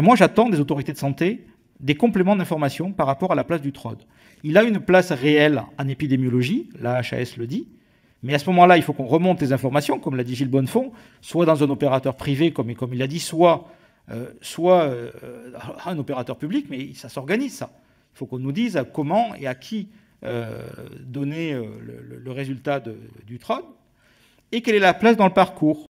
moi, j'attends des autorités de santé des compléments d'information par rapport à la place du TROD. Il a une place réelle en épidémiologie, la HAS le dit, mais à ce moment-là, il faut qu'on remonte les informations, comme l'a dit Gilles Bonnefond, soit dans un opérateur privé, comme, il a dit, soit, euh, soit euh, un opérateur public, mais ça s'organise, ça. Il faut qu'on nous dise comment et à qui euh, donner le, résultat du TROD, et quelle est la place dans le parcours.